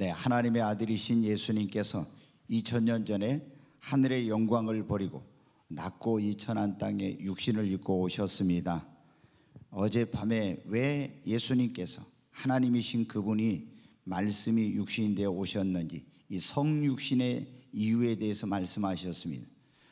네, 하나님의 아들이신 예수님께서 2000년 전에 하늘의 영광을 버리고 낮고 이천한 땅에 육신을 입고 오셨습니다. 어젯밤에 왜 예수님께서 하나님이신 그분이 말씀이 육신이 되어 오셨는지 이 성육신의 이유에 대해서 말씀하셨습니다.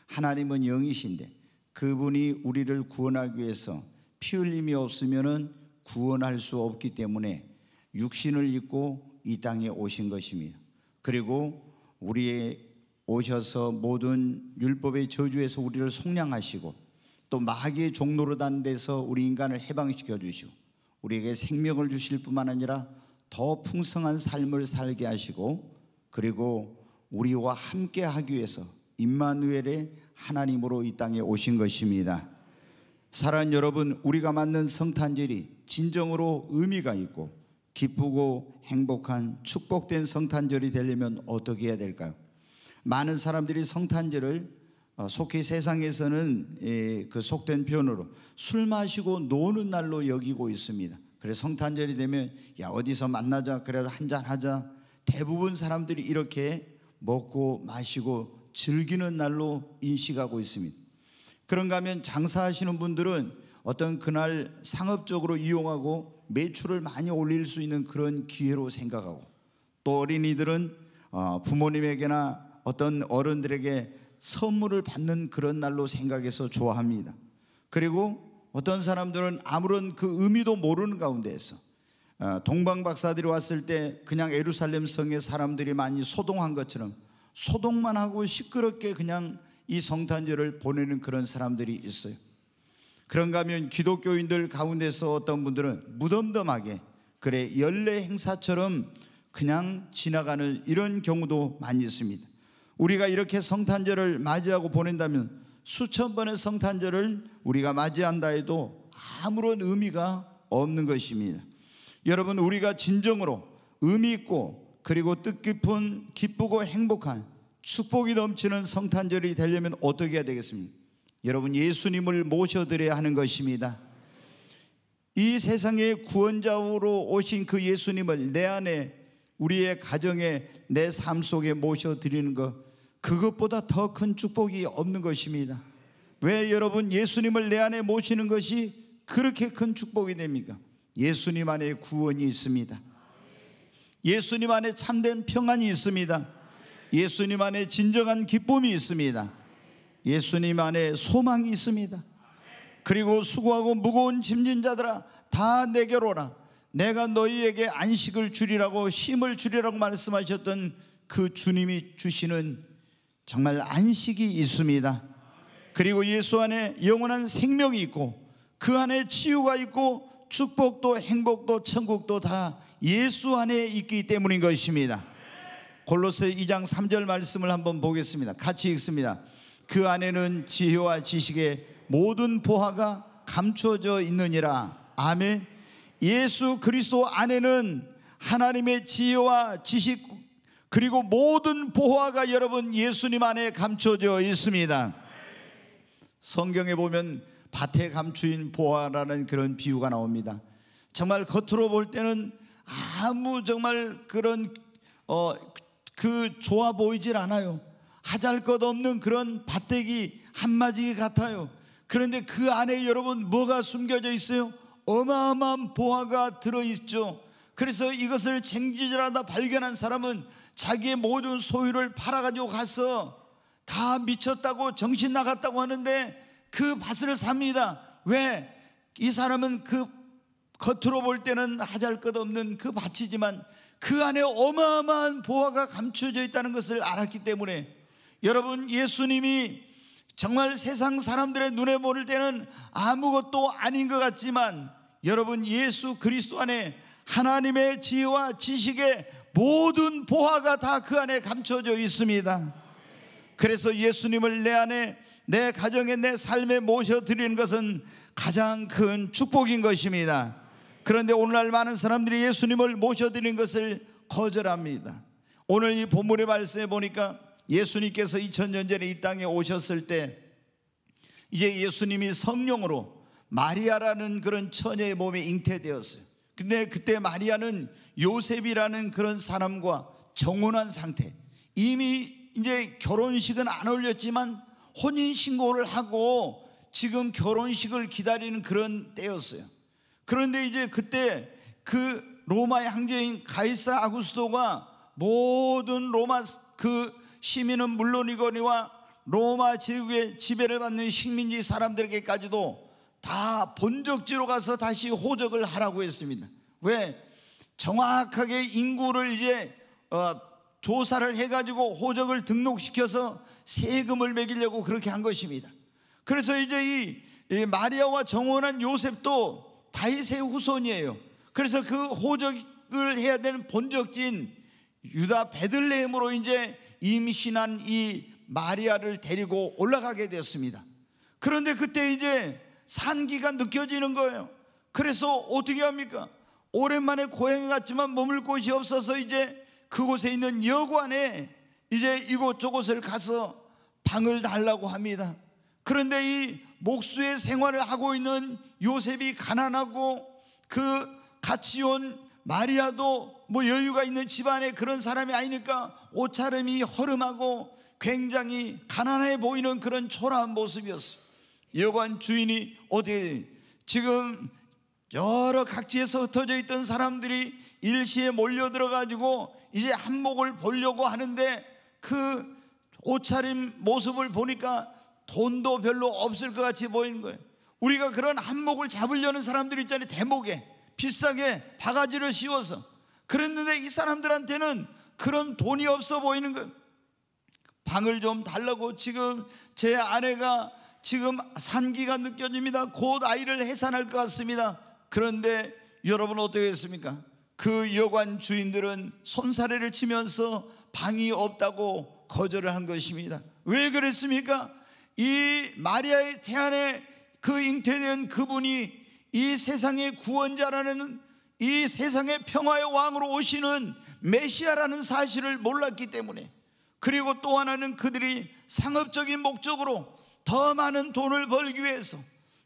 하나님은 영이신데 그분이 우리를 구원하기 위해서 피 흘림이 없으면 구원할 수 없기 때문에 육신을 입고 이 땅에 오신 것입니다. 그리고 우리의 오셔서 모든 율법의 저주에서 우리를 속량하시고 또 마귀의 종노릇한 데서 우리 인간을 해방시켜 주시고 우리에게 생명을 주실 뿐만 아니라 더 풍성한 삶을 살게 하시고 그리고 우리와 함께 하기 위해서 임마누엘의 하나님으로 이 땅에 오신 것입니다. 사랑 여러분, 우리가 맞는 성탄절이 진정으로 의미가 있고 기쁘고 행복한 축복된 성탄절이 되려면 어떻게 해야 될까요? 많은 사람들이 성탄절을 어, 속히 세상에서는 예, 그 속된 표현으로 술 마시고 노는 날로 여기고 있습니다. 그래서 성탄절이 되면 야 어디서 만나자 그래도 한잔 하자 대부분 사람들이 이렇게 먹고 마시고 즐기는 날로 인식하고 있습니다. 그런가 하면 장사하시는 분들은 어떤 그날 상업적으로 이용하고 매출을 많이 올릴 수 있는 그런 기회로 생각하고 또 어린이들은 어, 부모님에게나 어떤 어른들에게 선물을 받는 그런 날로 생각해서 좋아합니다. 그리고 어떤 사람들은 아무런 그 의미도 모르는 가운데에서 어, 동방 박사들이 왔을 때 그냥 에루살렘 성에 사람들이 많이 소동한 것처럼 소동만 하고 시끄럽게 그냥 이 성탄절을 보내는 그런 사람들이 있어요. 그런가 하면 기독교인들 가운데서 어떤 분들은 무덤덤하게 그래 연례 행사처럼 그냥 지나가는 이런 경우도 많이 있습니다. 우리가 이렇게 성탄절을 맞이하고 보낸다면 수천 번의 성탄절을 우리가 맞이한다 해도 아무런 의미가 없는 것입니다. 여러분 우리가 진정으로 의미 있고 그리고 뜻깊은 기쁘고 행복한 축복이 넘치는 성탄절이 되려면 어떻게 해야 되겠습니까? 여러분 예수님을 모셔드려야 하는 것입니다. 이 세상의 구원자로 오신 그 예수님을 내 안에 우리의 가정에 내 삶 속에 모셔드리는 것 그것보다 더 큰 축복이 없는 것입니다. 왜 여러분 예수님을 내 안에 모시는 것이 그렇게 큰 축복이 됩니까? 예수님 안에 구원이 있습니다. 예수님 안에 참된 평안이 있습니다. 예수님 안에 진정한 기쁨이 있습니다. 예수님 안에 소망이 있습니다. 그리고 수고하고 무거운 짐진 자들아 다내게 오라. 내가 너희에게 안식을 주리라고 힘을 주리라고 말씀하셨던 그 주님이 주시는 정말 안식이 있습니다. 그리고 예수 안에 영원한 생명이 있고 그 안에 치유가 있고 축복도 행복도 천국도 다 예수 안에 있기 때문인 것입니다. 골로새 2장 3절 말씀을 한번 보겠습니다. 같이 읽습니다. 그 안에는 지혜와 지식의 모든 보화가 감추어져 있느니라. 아멘. 예수 그리스도 안에는 하나님의 지혜와 지식 그리고 모든 보화가 여러분 예수님 안에 감춰져 있습니다. 성경에 보면 밭에 감추인 보화라는 그런 비유가 나옵니다. 정말 겉으로 볼 때는 아무 정말 그런 어, 그 좋아 보이질 않아요. 하잘것없는 그런 밭대기 한마디 같아요. 그런데 그 안에 여러분 뭐가 숨겨져 있어요? 어마어마한 보화가 들어있죠. 그래서 이것을 쟁지질하다 발견한 사람은 자기의 모든 소유를 팔아가지고 가서 다 미쳤다고 정신 나갔다고 하는데 그 밭을 삽니다. 왜? 이 사람은 그 겉으로 볼 때는 하잘 것 없는 그 밭이지만 그 안에 어마어마한 보화가 감춰져 있다는 것을 알았기 때문에 여러분 예수님이 정말 세상 사람들의 눈에 보일 때는 아무것도 아닌 것 같지만 여러분 예수 그리스도 안에 하나님의 지혜와 지식의 모든 보화가 다 그 안에 감춰져 있습니다. 그래서 예수님을 내 안에 내 가정에 내 삶에 모셔 드리는 것은 가장 큰 축복인 것입니다. 그런데 오늘날 많은 사람들이 예수님을 모셔 드리는 것을 거절합니다. 오늘 이 본문의 말씀에 보니까 예수님께서 2000년 전에 이 땅에 오셨을 때 이제 예수님이 성령으로 마리아라는 그런 처녀의 몸에 잉태되었어요. 근데 그때 마리아는 요셉이라는 그런 사람과 정혼한 상태. 이미 이제 결혼식은 안 올렸지만 혼인신고를 하고 지금 결혼식을 기다리는 그런 때였어요. 그런데 이제 그때 그 로마의 황제인 가이사 아구스도가 모든 로마 그 시민은 물론이거니와 로마 제국의 지배를 받는 식민지 사람들에게까지도 다 본적지로 가서 다시 호적을 하라고 했습니다. 왜? 정확하게 인구를 이제 어, 조사를 해가지고 호적을 등록시켜서 세금을 매기려고 그렇게 한 것입니다. 그래서 이제 이 마리아와 정원한 요셉도 다이세 후손이에요. 그래서 그 호적을 해야 되는 본적지인 유다 베들레헴으로 이제 임신한 이 마리아를 데리고 올라가게 되었습니다. 그런데 그때 이제 산기가 느껴지는 거예요. 그래서 어떻게 합니까? 오랜만에 고향에 갔지만 머물 곳이 없어서 이제 그곳에 있는 여관에 이제 이곳저곳을 가서 방을 달라고 합니다. 그런데 이 목수의 생활을 하고 있는 요셉이 가난하고 그 같이 온 마리아도 뭐 여유가 있는 집안에 그런 사람이 아니니까 옷차림이 허름하고 굉장히 가난해 보이는 그런 초라한 모습이었어 여관 주인이 어디게 지금 여러 각지에서 흩어져 있던 사람들이 일시에 몰려들어 가지고 이제 한복을 보려고 하는데 그 옷차림 모습을 보니까 돈도 별로 없을 것 같이 보이는 거예요. 우리가 그런 한목을 잡으려는 사람들 있잖아요. 대목에 비싸게 바가지를 씌워서 그랬는데 이 사람들한테는 그런 돈이 없어 보이는 거예요. 방을 좀 달라고 지금 제 아내가 지금 산기가 느껴집니다. 곧 아이를 해산할 것 같습니다. 그런데 여러분 어떻게 했습니까? 그 여관 주인들은 손사래를 치면서 방이 없다고 거절을 한 것입니다. 왜 그랬습니까? 이 마리아의 태안에 그 잉태된 그분이 이 세상의 구원자라는 이 세상의 평화의 왕으로 오시는 메시아라는 사실을 몰랐기 때문에 그리고 또 하나는 그들이 상업적인 목적으로 더 많은 돈을 벌기 위해서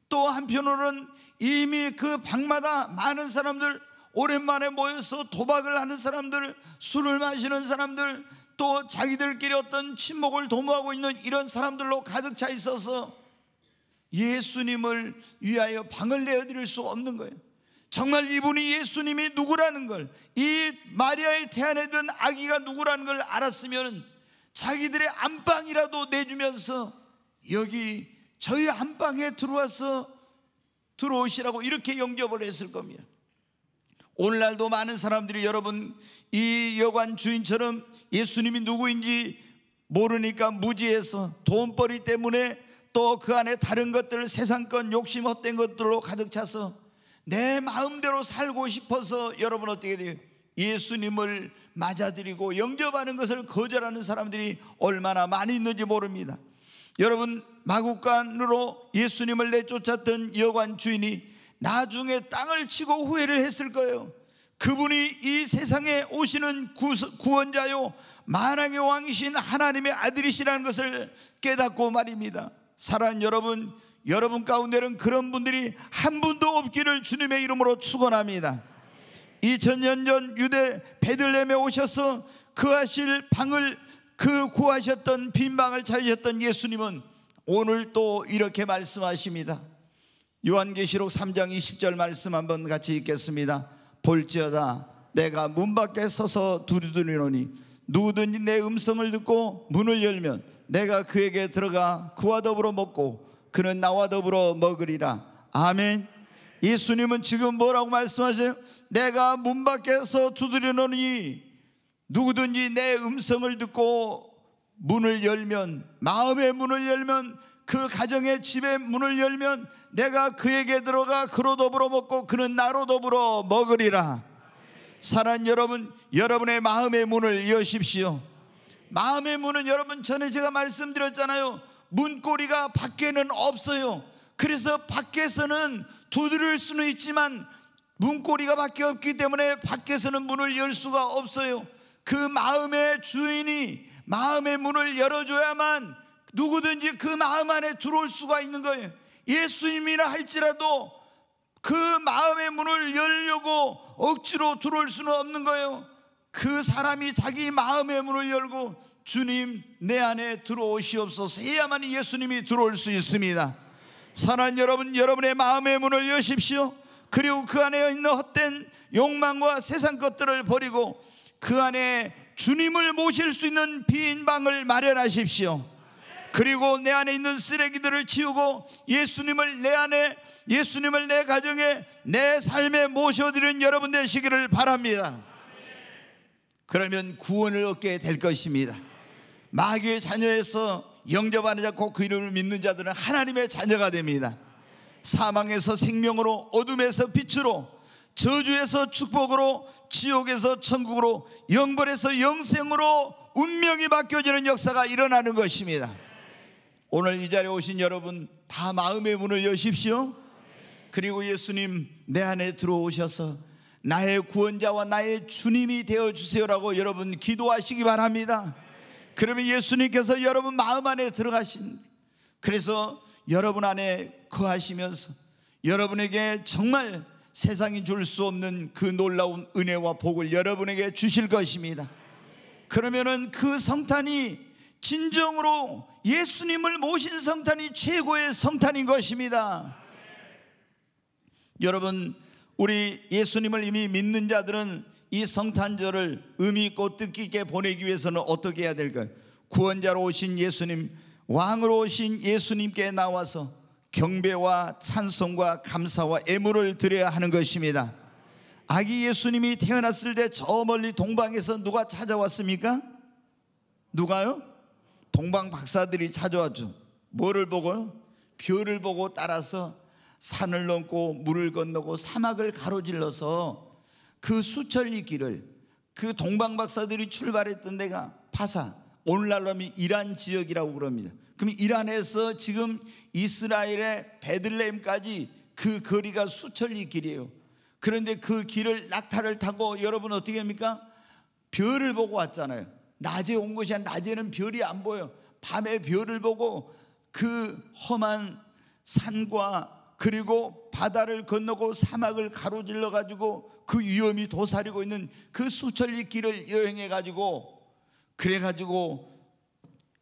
또 한편으로는 이미 그 방마다 많은 사람들 오랜만에 모여서 도박을 하는 사람들 술을 마시는 사람들 또 자기들끼리 어떤 친목을 도모하고 있는 이런 사람들로 가득 차 있어서 예수님을 위하여 방을 내어드릴 수 없는 거예요 정말 이분이 예수님이 누구라는 걸, 이 마리아의 태안에 든 아기가 누구라는 걸 알았으면 자기들의 안방이라도 내주면서 여기 저희 안방에 들어와서 들어오시라고 이렇게 영접을 했을 겁니다. 오늘날도 많은 사람들이 여러분 이 여관 주인처럼 예수님이 누구인지 모르니까 무지해서 돈벌이 때문에 또 그 안에 다른 것들 세상 건 욕심 헛된 것들로 가득 차서 내 마음대로 살고 싶어서 여러분 어떻게 돼요? 예수님을 맞아들이고 영접하는 것을 거절하는 사람들이 얼마나 많이 있는지 모릅니다. 여러분 마국간으로 예수님을 내쫓았던 여관 주인이 나중에 땅을 치고 후회를 했을 거예요. 그분이 이 세상에 오시는 구원자요 만왕의 왕이신 하나님의 아들이시라는 것을 깨닫고 말입니다. 사랑하는 여러분, 여러분 가운데는 그런 분들이 한 분도 없기를 주님의 이름으로 축원합니다. 2000년 전 유대 베들레에 오셔서 그 하실 방을 그 구하셨던 빈 방을 찾으셨던 예수님은 오늘 또 이렇게 말씀하십니다. 요한계시록 3장 20절 말씀 한번 같이 읽겠습니다. 볼지어다 내가 문 밖에 서서 두드리노니 누구든지 내 음성을 듣고 문을 열면 내가 그에게 들어가 그와 더불어 먹고 그는 나와 더불어 먹으리라. 아멘. 예수님은 지금 뭐라고 말씀하세요? 내가 문 밖에서 두드려 놓으니 누구든지 내 음성을 듣고 문을 열면 마음의 문을 열면 그 가정의 집의 문을 열면 내가 그에게 들어가 그로 더불어 먹고 그는 나로 더불어 먹으리라. 사랑 여러분, 여러분의 마음의 문을 여십시오. 마음의 문은 여러분 전에 제가 말씀드렸잖아요. 문고리가 밖에는 없어요. 그래서 밖에서는 두드릴 수는 있지만 문고리가 밖에 없기 때문에 밖에서는 문을 열 수가 없어요. 그 마음의 주인이 마음의 문을 열어줘야만 누구든지 그 마음 안에 들어올 수가 있는 거예요. 예수님이라 할지라도 그 마음의 문을 열려고 억지로 들어올 수는 없는 거예요. 그 사람이 자기 마음의 문을 열고 주님 내 안에 들어오시옵소서 해야만 예수님이 들어올 수 있습니다. 사랑하는 여러분, 여러분의 마음의 문을 여십시오. 그리고 그 안에 있는 헛된 욕망과 세상 것들을 버리고 그 안에 주님을 모실 수 있는 빈 방을 마련하십시오. 그리고 내 안에 있는 쓰레기들을 치우고 예수님을 내 안에 예수님을 내 가정에 내 삶에 모셔드리는 여러분 되시기를 바랍니다. 그러면 구원을 얻게 될 것입니다. 마귀의 자녀에서 영접하는 자고 그 이름을 믿는 자들은 하나님의 자녀가 됩니다. 사망에서 생명으로 어둠에서 빛으로 저주에서 축복으로 지옥에서 천국으로 영벌에서 영생으로 운명이 바뀌어지는 역사가 일어나는 것입니다. 오늘 이 자리에 오신 여러분 다 마음의 문을 여십시오. 그리고 예수님 내 안에 들어오셔서 나의 구원자와 나의 주님이 되어 주세요라고 여러분 기도하시기 바랍니다. 그러면 예수님께서 여러분 마음 안에 들어가신다 그래서 여러분 안에 거하시면서 여러분에게 정말 세상이 줄 수 없는 그 놀라운 은혜와 복을 여러분에게 주실 것입니다. 그러면은 그 성탄이 진정으로 예수님을 모신 성탄이 최고의 성탄인 것입니다. 여러분, 우리 예수님을 이미 믿는 자들은 이 성탄절을 의미 있고 뜻깊게 보내기 위해서는 어떻게 해야 될까요? 구원자로 오신 예수님, 왕으로 오신 예수님께 나와서 경배와 찬송과 감사와 애물을 드려야 하는 것입니다. 아기 예수님이 태어났을 때 저 멀리 동방에서 누가 찾아왔습니까? 누가요? 동방 박사들이 찾아왔죠. 뭐를 보고요? 별을 보고 따라서 산을 넘고 물을 건너고 사막을 가로질러서 그 수천리 길을 그 동방 박사들이 출발했던 데가 파사 오늘날로 하면 이란 지역이라고 그럽니다. 그럼 이란에서 지금 이스라엘의 베들레헴까지 그 거리가 수천리 길이에요. 그런데 그 길을 낙타를 타고 여러분 어떻게 합니까? 별을 보고 왔잖아요. 낮에 온 것이 아 낮에는 별이 안 보여. 밤에 별을 보고 그 험한 산과 그리고 바다를 건너고 사막을 가로질러 가지고 그 위험이 도사리고 있는 그 수천리 길을 여행해 가지고 그래 가지고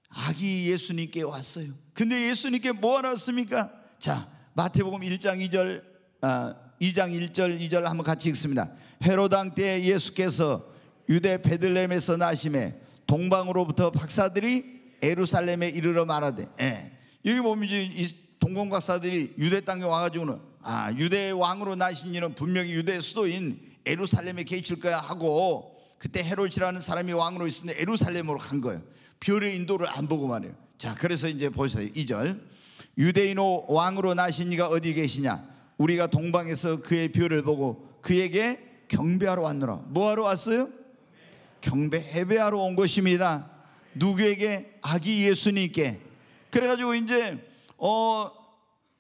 아기 예수님께 왔어요. 근데 예수님께 뭐하셨습니까 자, 마태복음 1장 2절 아, 2장 1절 2절 한번 같이 읽습니다. 헤로당때 예수께서 유대 베들레헴에서 나심에 동방으로부터 박사들이 에루살렘에 이르러 말하되. 예. 여기 보면 이제 동공박사들이 유대 땅에 와가지고는 아 유대 왕으로 나신 이는 분명히 유대 수도인 에루살렘에 계실 거야 하고 그때 헤롯이라는 사람이 왕으로 있었는데 에루살렘으로 간 거예요. 별의 인도를 안 보고 말이에요. 자 그래서 이제 보세요 이절 유대인호 왕으로 나신 이가 어디 계시냐 우리가 동방에서 그의 별을 보고 그에게 경배하러 왔느라 뭐하러 왔어요? 경배 예배하러 온 것입니다 누구에게? 아기 예수님께 그래가지고 이제 어,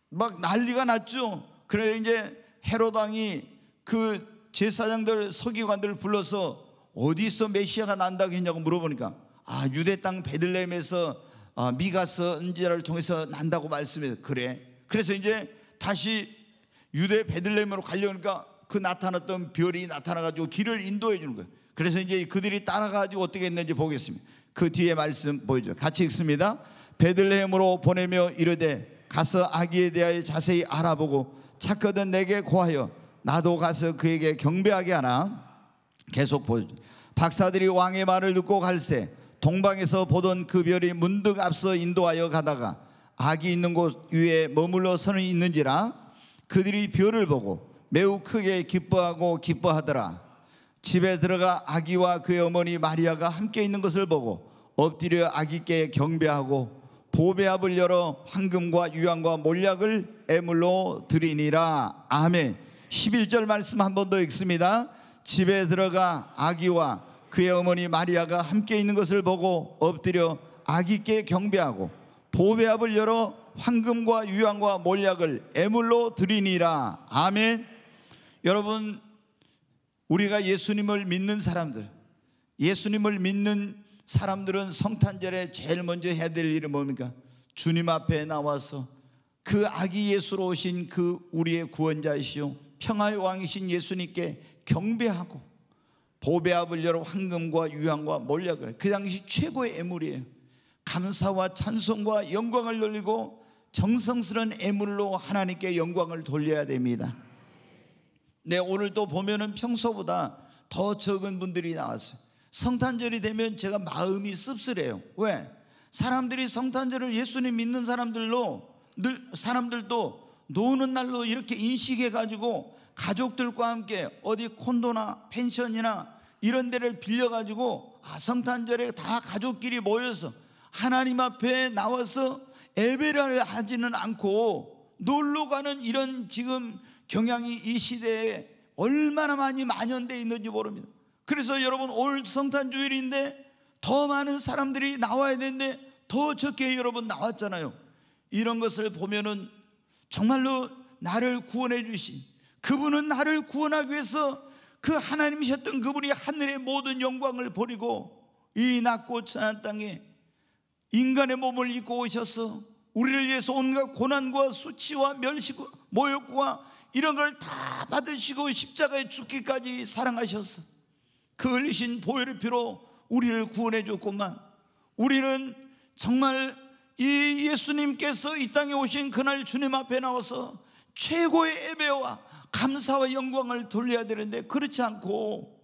막 난리가 났죠. 그래 이제 헤로당이 그 제사장들 서기관들을 불러서 어디서 메시아가 난다고 했냐고 물어보니까 아 유대 땅베들레에서 아, 미가서 은지라를 통해서 난다고 말씀해서 그래. 그래서 이제 다시 유대 베들레으로 가려니까 그 나타났던 별이 나타나가지고 길을 인도해 주는 거예요. 그래서 이제 그들이 따라가지고 어떻게 했는지 보겠습니다. 그 뒤에 말씀 보여줘. 같이 읽습니다. 베들레헴으로 보내며 이르되 가서 아기에 대하여 자세히 알아보고 착거든 내게 고하여 나도 가서 그에게 경배하게 하나 계속 보여 박사들이 왕의 말을 듣고 갈새 동방에서 보던 그 별이 문득 앞서 인도하여 가다가 악이 있는 곳 위에 머물러 서는 있는지라 그들이 별을 보고 매우 크게 기뻐하고 기뻐하더라 집에 들어가 아기와 그의 어머니 마리아가 함께 있는 것을 보고 엎드려 아기께 경배하고 보배압을 열어 황금과 유황과 몰약을 애물로 드리니라 아멘 11절 말씀 한 번 더 읽습니다 집에 들어가 아기와 그의 어머니 마리아가 함께 있는 것을 보고 엎드려 아기께 경배하고 보배압을 열어 황금과 유황과 몰약을 애물로 드리니라 아멘 여러분 우리가 예수님을 믿는 사람들 예수님을 믿는 사람들은 성탄절에 제일 먼저 해야 될 일이 뭡니까? 주님 앞에 나와서 그 아기 예수로 오신 그 우리의 구원자이시오 평화의 왕이신 예수님께 경배하고 보배합을 열어 황금과 유황과 몰약을 그 당시 최고의 예물이에요. 감사와 찬송과 영광을 돌리고 정성스런 예물로 하나님께 영광을 돌려야 됩니다. 네, 오늘 또 보면은 평소보다 더 적은 분들이 나왔어요. 성탄절이 되면 제가 마음이 씁쓸해요. 왜? 사람들이 성탄절을 예수님 믿는 사람들로 늘 사람들도 노는 날로 이렇게 인식해 가지고 가족들과 함께 어디 콘도나 펜션이나 이런 데를 빌려 가지고 아 성탄절에 다 가족끼리 모여서 하나님 앞에 나와서 예배를 하지는 않고 놀러 가는 이런 지금 경향이 이 시대에 얼마나 많이 만연돼 있는지 모릅니다. 그래서 여러분 오늘 성탄 주일인데 더 많은 사람들이 나와야 되는데 더 적게 여러분 나왔잖아요. 이런 것을 보면은 정말로 나를 구원해 주신 그분은 나를 구원하기 위해서 그 하나님이셨던 그분이 하늘의 모든 영광을 버리고 이 낮고 천한 땅에 인간의 몸을 입고 오셔서 우리를 위해서 온갖 고난과 수치와 멸시고 모욕과 이런 걸 다 받으시고 십자가에 죽기까지 사랑하셔서 그 흘리신 보혈의 피로 우리를 구원해 줬구만 우리는 정말 이 예수님께서 이 땅에 오신 그날 주님 앞에 나와서 최고의 예배와 감사와 영광을 돌려야 되는데 그렇지 않고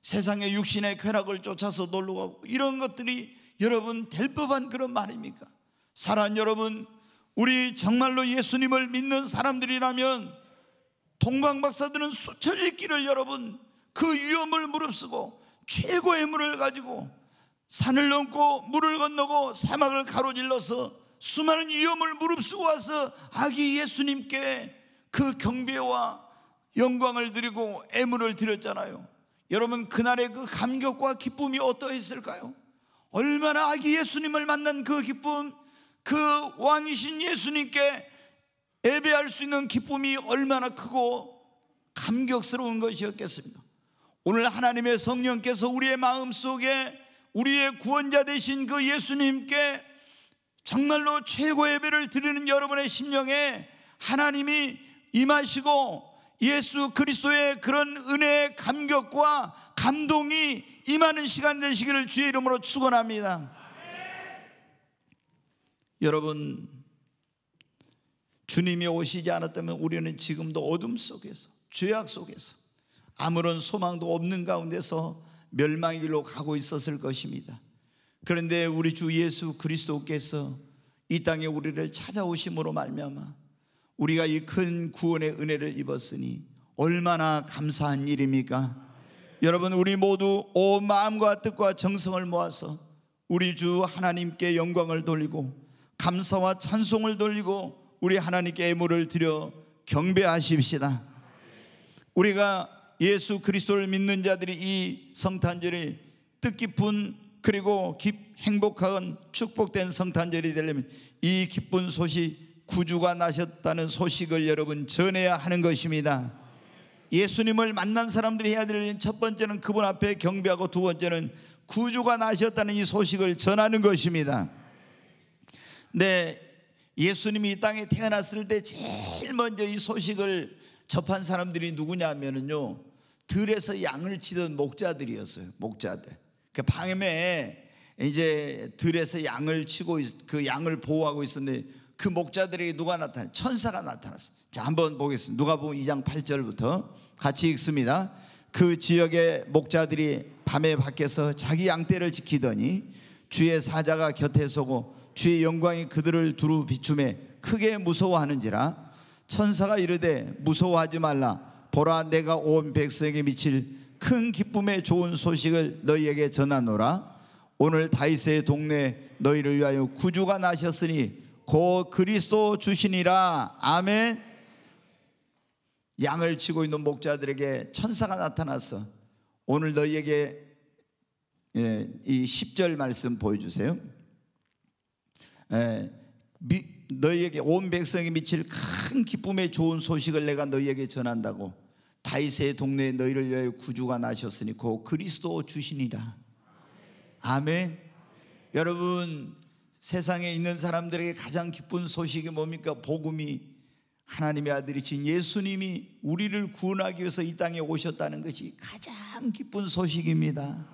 세상의 육신의 쾌락을 쫓아서 놀러가고 이런 것들이 여러분 될 법한 그런 말입니까? 사랑 여러분 우리 정말로 예수님을 믿는 사람들이라면 동방박사들은 수천리 길을 여러분 그 위험을 무릅쓰고 최고의 물을 가지고 산을 넘고 물을 건너고 사막을 가로질러서 수많은 위험을 무릅쓰고 와서 아기 예수님께 그 경배와 영광을 드리고 애물을 드렸잖아요. 여러분 그날의 그 감격과 기쁨이 어떠했을까요? 얼마나 아기 예수님을 만난 그 기쁨, 그 왕이신 예수님께 예배할 수 있는 기쁨이 얼마나 크고 감격스러운 것이었겠습니까? 오늘 하나님의 성령께서 우리의 마음 속에 우리의 구원자 되신 그 예수님께 정말로 최고의 예배를 드리는 여러분의 심령에 하나님이 임하시고 예수 그리스도의 그런 은혜의 감격과 감동이 임하는 시간 되시기를 주의 이름으로 축원합니다. 여러분 주님이 오시지 않았다면 우리는 지금도 어둠 속에서 죄악 속에서 아무런 소망도 없는 가운데서 멸망의 길로 가고 있었을 것입니다. 그런데 우리 주 예수 그리스도께서 이 땅에 우리를 찾아오심으로 말미암아 우리가 이 큰 구원의 은혜를 입었으니 얼마나 감사한 일입니까? 여러분 우리 모두 온 마음과 뜻과 정성을 모아서 우리 주 하나님께 영광을 돌리고 감사와 찬송을 돌리고 우리 하나님께 예물을 드려 경배하십시다. 우리가 예수 그리스도를 믿는 자들이 이 성탄절이 뜻깊은 그리고 행복한 축복된 성탄절이 되려면 이 기쁜 소식 구주가 나셨다는 소식을 여러분 전해야 하는 것입니다. 예수님을 만난 사람들이 해야 될첫 번째는 그분 앞에 경배하고 두 번째는 구주가 나셨다는 이 소식을 전하는 것입니다. 네, 예수님이 이 땅에 태어났을 때 제일 먼저 이 소식을 접한 사람들이 누구냐면요. 들에서 양을 치던 목자들이었어요. 목자들. 그 밤에 이제 들에서 양을 치고 그 양을 보호하고 있었는데 그목자들에 누가 나타나? 천사가 나타났어 자, 한번 보겠습니다. 누가 보면 2장 8절부터 같이 읽습니다. 그 지역의 목자들이 밤에 밖에서 자기 양떼를 지키더니 주의 사자가 곁에 서고 주의 영광이 그들을 두루 비춤에 크게 무서워하는지라 천사가 이르되 무서워하지 말라 보라 내가 온 백성에게 미칠 큰 기쁨의 좋은 소식을 너희에게 전하노라 오늘 다윗의 동네 너희를 위하여 구주가 나셨으니 곧 그리스도 주시니라 아멘 양을 치고 있는 목자들에게 천사가 나타나서 오늘 너희에게 예, 이 10절 말씀 보여주세요 예, 미, 너희에게 온 백성이 미칠 큰 기쁨의 좋은 소식을 내가 너희에게 전한다고 다이세의 동네에 너희를 위하여 구주가 나셨으니 곧 그리스도 주시니라 아멘 여러분 세상에 있는 사람들에게 가장 기쁜 소식이 뭡니까? 복음이 하나님의 아들이신 예수님이 우리를 구원하기 위해서 이 땅에 오셨다는 것이 가장 기쁜 소식입니다.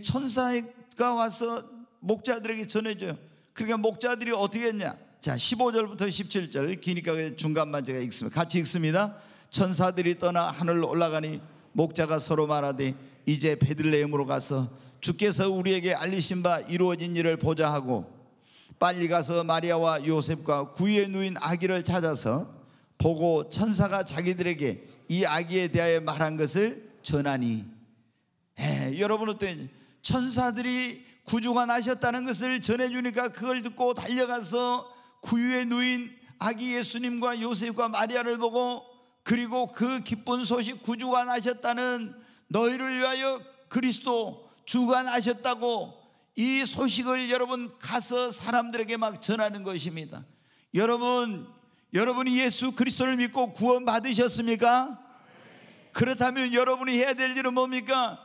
천사가 와서 목자들에게 전해줘요. 그러니까 목자들이 어떻게 했냐? 자, 15절부터 17절 기니까 중간만 제가 읽습니다. 같이 읽습니다. 천사들이 떠나 하늘로 올라가니 목자가 서로 말하되 이제 베들레헴으로 가서 주께서 우리에게 알리신 바 이루어진 일을 보자 하고 빨리 가서 마리아와 요셉과 구유에 누인 아기를 찾아서 보고 천사가 자기들에게 이 아기에 대하여 말한 것을 전하니 에, 예, 여러분 어때 천사들이 구주가 나셨다는 것을 전해주니까 그걸 듣고 달려가서 구유에 누인 아기 예수님과 요셉과 마리아를 보고 그리고 그 기쁜 소식 구주가 나셨다는 너희를 위하여 그리스도 주가 나셨다고 이 소식을 여러분 가서 사람들에게 막 전하는 것입니다. 여러분, 여러분이 예수 그리스도를 믿고 구원 받으셨습니까? 그렇다면 여러분이 해야 될 일은 뭡니까?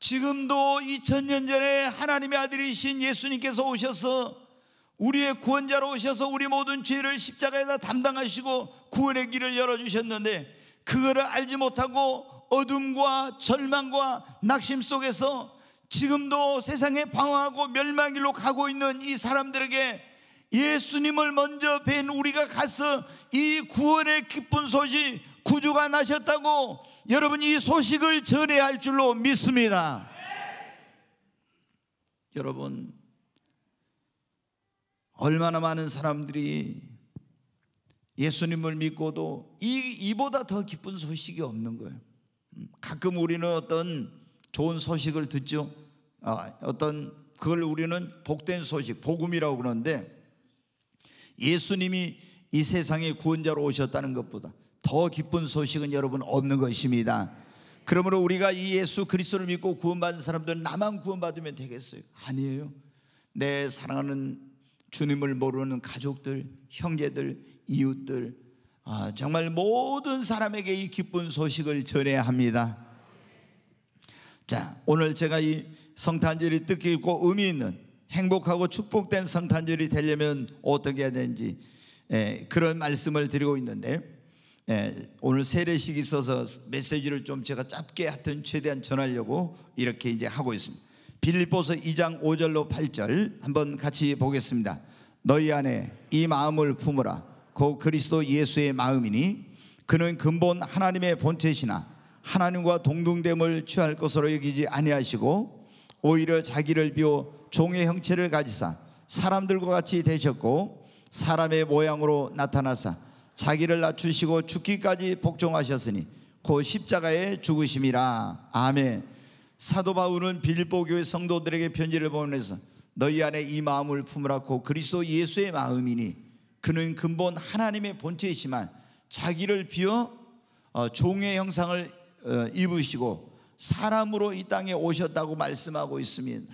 지금도 2000년 전에 하나님의 아들이신 예수님께서 오셔서 우리의 구원자로 오셔서 우리 모든 죄를 십자가에다 담당하시고 구원의 길을 열어주셨는데 그거를 알지 못하고 어둠과 절망과 낙심 속에서 지금도 세상에 방황하고 멸망 길로 가고 있는 이 사람들에게 예수님을 먼저 뵌 우리가 가서 이 구원의 기쁜 소식 구주가 나셨다고 여러분 이 소식을 전해야 할 줄로 믿습니다. 여러분 얼마나 많은 사람들이 예수님을 믿고도 이, 이보다 더 기쁜 소식이 없는 거예요. 음, 가끔 우리는 어떤 좋은 소식을 듣죠. 아, 어떤 그걸 우리는 복된 소식, 복음이라고 그러는데 예수님이 이 세상에 구원자로 오셨다는 것보다 더 기쁜 소식은 여러분 없는 것입니다. 그러므로 우리가 이 예수 그리스도를 믿고 구원받은 사람들 나만 구원받으면 되겠어요? 아니에요. 내 사랑하는 주님을 모르는 가족들, 형제들, 이웃들, 아, 정말 모든 사람에게 이 기쁜 소식을 전해야 합니다. 자, 오늘 제가 이 성탄절이 뜻깊고 의미 있는 행복하고 축복된 성탄절이 되려면 어떻게 해야 되는지 예, 그런 말씀을 드리고 있는데 예, 오늘 세례식이 있어서 메시지를 좀 제가 짧게 하여튼 최대한 전하려고 이렇게 이제 하고 있습니다. 빌립보서 2장 5절로 8절 한번 같이 보겠습니다. 너희 안에 이 마음을 품으라. 곧 그리스도 예수의 마음이니 그는 근본 하나님의 본체시나 하나님과 동등됨을 취할 것으로 여기지 아니하시고 오히려 자기를 비워 종의 형체를 가지사 사람들과 같이 되셨고 사람의 모양으로 나타나사 자기를 낮추시고 죽기까지 복종하셨으니 곧 십자가의 죽으심이라 아멘 사도 바울은 빌보 교회 성도들에게 편지를 보내서 너희 안에 이 마음을 품으라 고 그리스도 예수의 마음이니 그는 근본 하나님의 본체이지만 자기를 비어 종의 형상을 어, 입으시고 사람으로 이 땅에 오셨다고 말씀하고 있습니다.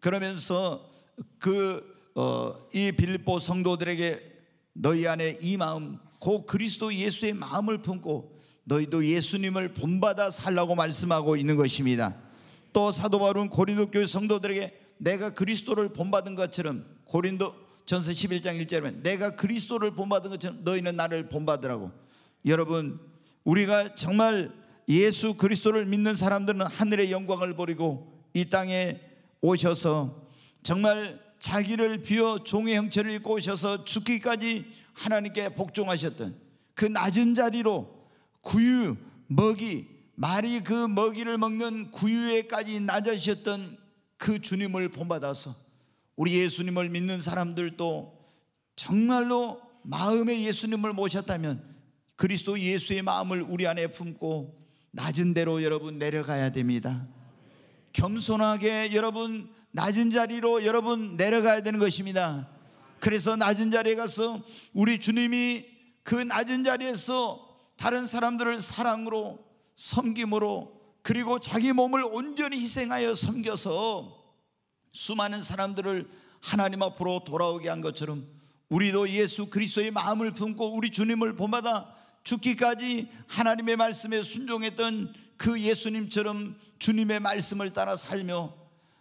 그러면서 그이 어, 빌보 성도들에게 너희 안에 이 마음 곧 그리스도 예수의 마음을 품고 너희도 예수님을 본받아 살라고 말씀하고 있는 것입니다. 또 사도 바울은 고린도 교회 성도들에게 내가 그리스도를 본받은 것처럼 고린도 전서 11장 1절에 내가 그리스도를 본받은 것처럼 너희는 나를 본받으라고. 여러분, 우리가 정말 예수 그리스도를 믿는 사람들은 하늘의 영광을 버리고 이 땅에 오셔서 정말 자기를 비워 종의 형체를 입고 오셔서 죽기까지 하나님께 복종하셨던 그 낮은 자리로 구유, 먹이, 말이 그 먹이를 먹는 구유에까지 낮아지셨던 그 주님을 본받아서 우리 예수님을 믿는 사람들도 정말로 마음에 예수님을 모셨다면 그리스도 예수의 마음을 우리 안에 품고 낮은 대로 여러분 내려가야 됩니다. 겸손하게 여러분 낮은 자리로 여러분 내려가야 되는 것입니다. 그래서 낮은 자리에 가서 우리 주님이 그 낮은 자리에서 다른 사람들을 사랑으로 섬김으로 그리고 자기 몸을 온전히 희생하여 섬겨서 수많은 사람들을 하나님 앞으로 돌아오게 한 것처럼 우리도 예수 그리스도의 마음을 품고 우리 주님을 봄마다 죽기까지 하나님의 말씀에 순종했던 그 예수님처럼 주님의 말씀을 따라 살며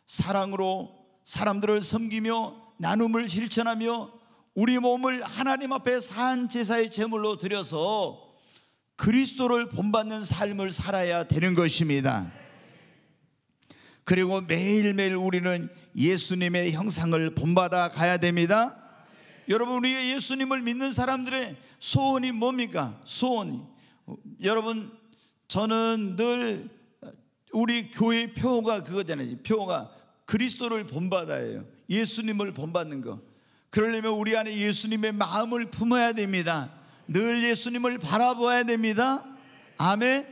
사랑으로 사람들을 섬기며 나눔을 실천하며 우리 몸을 하나님 앞에 산 제사의 제물로 드려서 그리스도를 본받는 삶을 살아야 되는 것입니다. 그리고 매일매일 우리는 예수님의 형상을 본받아 가야 됩니다. 여러분 우리가 예수님을 믿는 사람들의 소원이 뭡니까? 소원이 여러분 저는 늘 우리 교회 표가 그거잖아요. 표가 그리스도를 본받아요 예수님을 본받는 거. 그러려면 우리 안에 예수님의 마음을 품어야 됩니다. 늘 예수님을 바라봐야 됩니다. 아멘.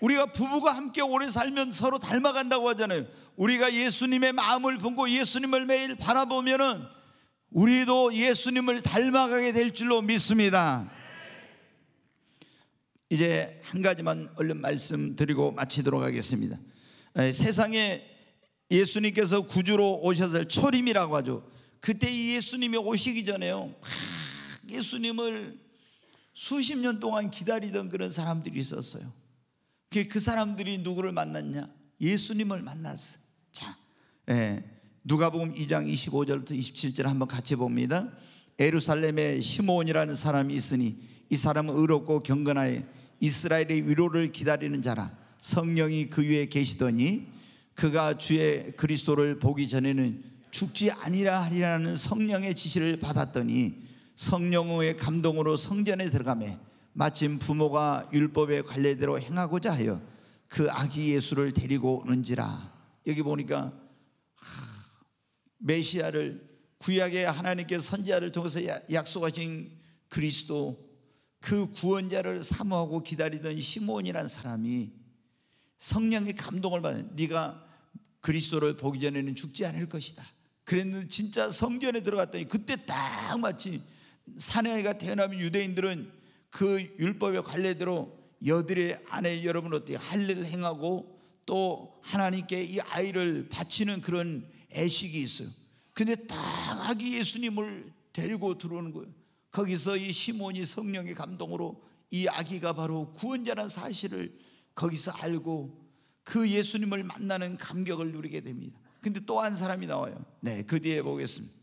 우리가 부부가 함께 오래 살면 서로 닮아간다고 하잖아요. 우리가 예수님의 마음을 품고 예수님을 매일 바라보면은 우리도 예수님을 닮아가게 될 줄로 믿습니다. 이제 한 가지만 얼른 말씀드리고 마치도록 하겠습니다. 세상에 예수님께서 구주로 오셨을 초림이라고 하죠. 그때 예수님이 오시기 전에요. 예수님을 수십 년 동안 기다리던 그런 사람들이 있었어요. 그 사람들이 누구를 만났냐? 예수님을 만났어. 자, 예. 누가 보면 2장 25절부터 27절 한번 같이 봅니다. 에루살렘에 시몬이라는 사람이 있으니 이 사람은 의롭고 경건하여 이스라엘의 위로를 기다리는 자라 성령이 그 위에 계시더니 그가 주의 그리스도를 보기 전에는 죽지 아니라 하리라는 성령의 지시를 받았더니 성령의 감동으로 성전에 들어가며 마침 부모가 율법의 관례대로 행하고자 하여 그 아기 예수를 데리고 오는지라 여기 보니까 하, 메시아를 구약의 하나님께 선지자를 통해서 약속하신 그리스도 그 구원자를 사모하고 기다리던 시몬이란 사람이 성령의 감동을 받은 네가 그리스도를 보기 전에는 죽지 않을 것이다. 그랬는데 진짜 성전에 들어갔더니 그때 딱 마치 사내가 태어나면 유대인들은 그 율법의 관례대로 여들의 아내 여러분 어떻게 할례를 행하고 또 하나님께 이 아이를 바치는 그런 애식이 있어요. 근데 딱 아기 예수님을 데리고 들어오는 거예요. 거기서 이 시몬이 성령의 감동으로 이 아기가 바로 구원자라는 사실을 거기서 알고 그 예수님을 만나는 감격을 누리게 됩니다. 근데 또 한 사람이 나와요. 네, 그 뒤에 보겠습니다.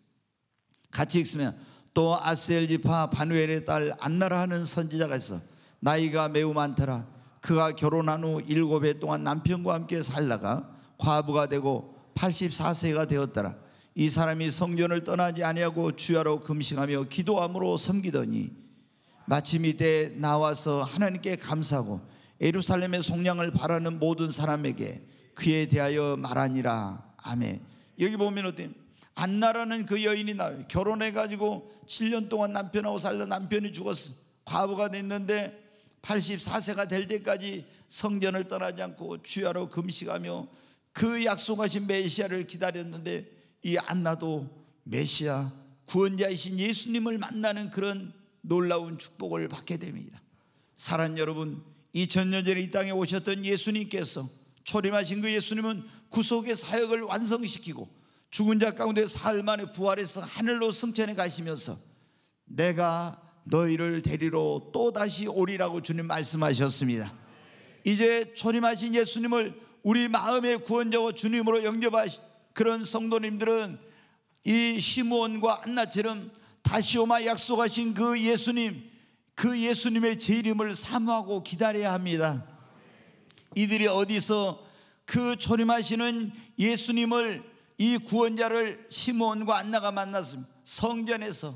같이 읽으면 또 아셀지파 바누엘의 딸 안나라 하는 선지자가 있어 나이가 매우 많더라. 그가 결혼한 후 일곱 해 동안 남편과 함께 살다가 과부가 되고 84세가 되었더라. 이 사람이 성전을 떠나지 아니하고 주야로 금식하며 기도함으로 섬기더니 마침 이때 나와서 하나님께 감사하고 예루살렘의 속량을 바라는 모든 사람에게 그에 대하여 말하니라. 아멘. 여기 보면 어때요? 안나라는 그 여인이 나와요. 결혼해가지고 7년 동안 남편하고 살다 남편이 죽었어. 과부가 됐는데 84세가 될 때까지 성전을 떠나지 않고 주야로 금식하며 그 약속하신 메시아를 기다렸는데 이 안나도 메시아 구원자이신 예수님을 만나는 그런 놀라운 축복을 받게 됩니다. 사랑 여러분, 2000년 전에 이 땅에 오셨던 예수님께서 초림하신 그 예수님은 구속의 사역을 완성시키고 죽은 자 가운데 살만에 부활해서 하늘로 승천해 가시면서 내가 너희를 데리러 또 다시 오리라고 주님 말씀하셨습니다. 이제 초림하신 예수님을 우리 마음의 구원자와 주님으로 영접하신 그런 성도님들은 이시무원과 안나처럼 다시 오마 약속하신 그 예수님 그 예수님의 제 이름을 사모하고 기다려야 합니다. 이들이 어디서 그 초림하시는 예수님을 이 구원자를 시몬과 안나가 만났습니다. 성전에서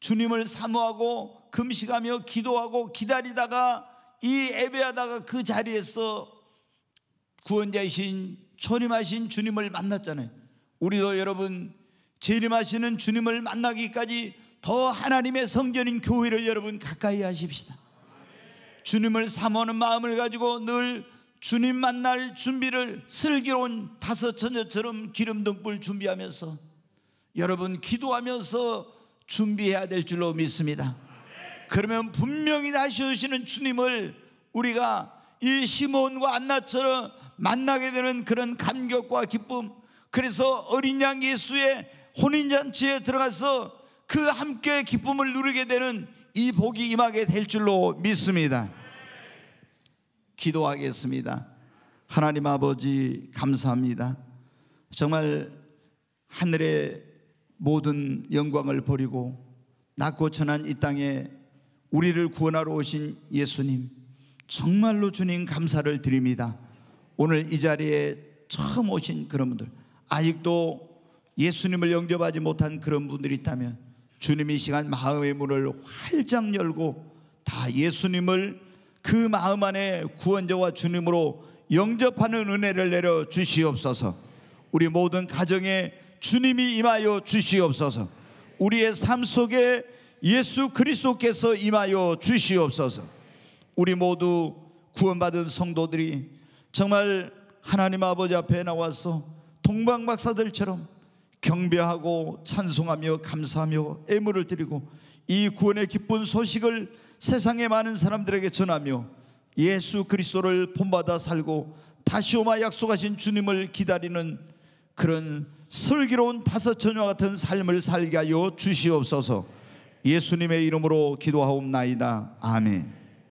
주님을 사모하고 금식하며 기도하고 기다리다가 이 예배하다가 그 자리에서 구원자이신 초림하신 주님을 만났잖아요. 우리도 여러분 재림하시는 주님을 만나기까지 더 하나님의 성전인 교회를 여러분 가까이 하십시다. 주님을 사모하는 마음을 가지고 늘 주님 만날 준비를 슬기로운 다섯 처녀처럼 기름 등불 준비하면서 여러분 기도하면서 준비해야 될 줄로 믿습니다. 그러면 분명히 다시 오시는 주님을 우리가 이 시몬과 안나처럼 만나게 되는 그런 감격과 기쁨 그래서 어린 양 예수의 혼인잔치에 들어가서 그 함께 기쁨을 누리게 되는 이 복이 임하게 될 줄로 믿습니다. 기도하겠습니다. 하나님 아버지 감사합니다. 정말 하늘의 모든 영광을 버리고 낮고 천한 이 땅에 우리를 구원하러 오신 예수님 정말로 주님 감사를 드립니다. 오늘 이 자리에 처음 오신 그런 분들 아직도 예수님을 영접하지 못한 그런 분들이 있다면 주님이 시간 마음의 문을 활짝 열고 다 예수님을 그 마음 안에 구원자와 주님으로 영접하는 은혜를 내려 주시옵소서. 우리 모든 가정에 주님이 임하여 주시옵소서. 우리의 삶 속에 예수 그리스도께서 임하여 주시옵소서. 우리 모두 구원받은 성도들이 정말 하나님 아버지 앞에 나와서 동방 박사들처럼 경배하고 찬송하며 감사하며 애물을 드리고 이 구원의 기쁜 소식을 세상의 많은 사람들에게 전하며 예수 그리스도를 본받아 살고 다시 오마 약속하신 주님을 기다리는 그런 슬기로운 다섯 처녀와 같은 삶을 살게 하여 주시옵소서 예수님의 이름으로 기도하옵나이다. 아멘.